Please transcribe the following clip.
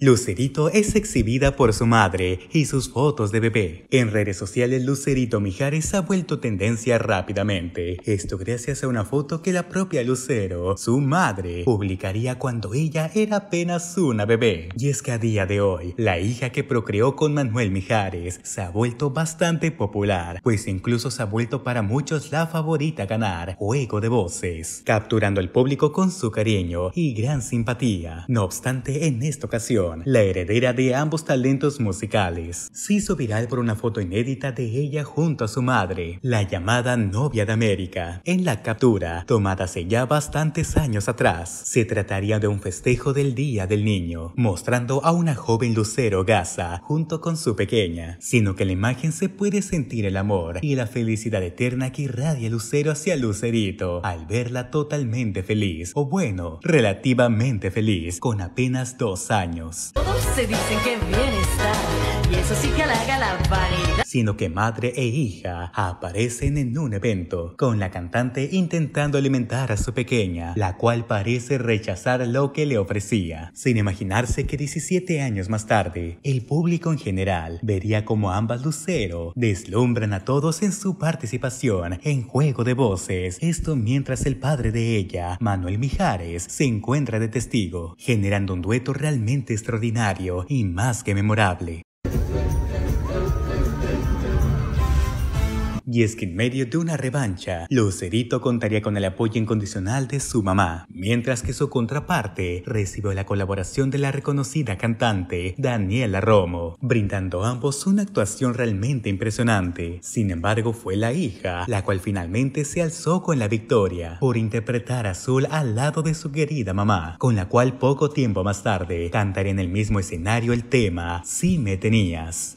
Lucerito es exhibida por su madre y sus fotos de bebé. En redes sociales, Lucerito Mijares ha vuelto tendencia rápidamente. Esto gracias a una foto que la propia Lucero, su madre, publicaría cuando ella era apenas una bebé. Y es que a día de hoy, la hija que procreó con Manuel Mijares se ha vuelto bastante popular, pues incluso se ha vuelto para muchos la favorita a ganar juego de voces, capturando al público con su cariño y gran simpatía. No obstante, en esta ocasión, la heredera de ambos talentos musicales. Se hizo viral por una foto inédita de ella junto a su madre, la llamada novia de América. En la captura, tomada hace ya bastantes años atrás, se trataría de un festejo del Día del Niño, mostrando a una joven lucero Gasa junto con su pequeña, sino que en la imagen se puede sentir el amor y la felicidad eterna que irradia Lucero hacia Lucerito al verla totalmente feliz, o bueno, relativamente feliz, con apenas dos años. Todos se dicen que bien está, y eso sí que alarga la variedad sino que madre e hija aparecen en un evento, con la cantante intentando alimentar a su pequeña, la cual parece rechazar lo que le ofrecía, sin imaginarse que 17 años más tarde, el público en general vería como ambas Lucero deslumbran a todos en su participación en Juego de Voces, esto mientras el padre de ella, Manuel Mijares, se encuentra de testigo, generando un dueto realmente extraordinario y más que memorable. Y es que en medio de una revancha, Lucerito contaría con el apoyo incondicional de su mamá, mientras que su contraparte recibió la colaboración de la reconocida cantante Daniela Romo, brindando ambos una actuación realmente impresionante. Sin embargo, fue la hija la cual finalmente se alzó con la victoria por interpretar a Azul al lado de su querida mamá, con la cual poco tiempo más tarde cantaría en el mismo escenario el tema Si me tenías.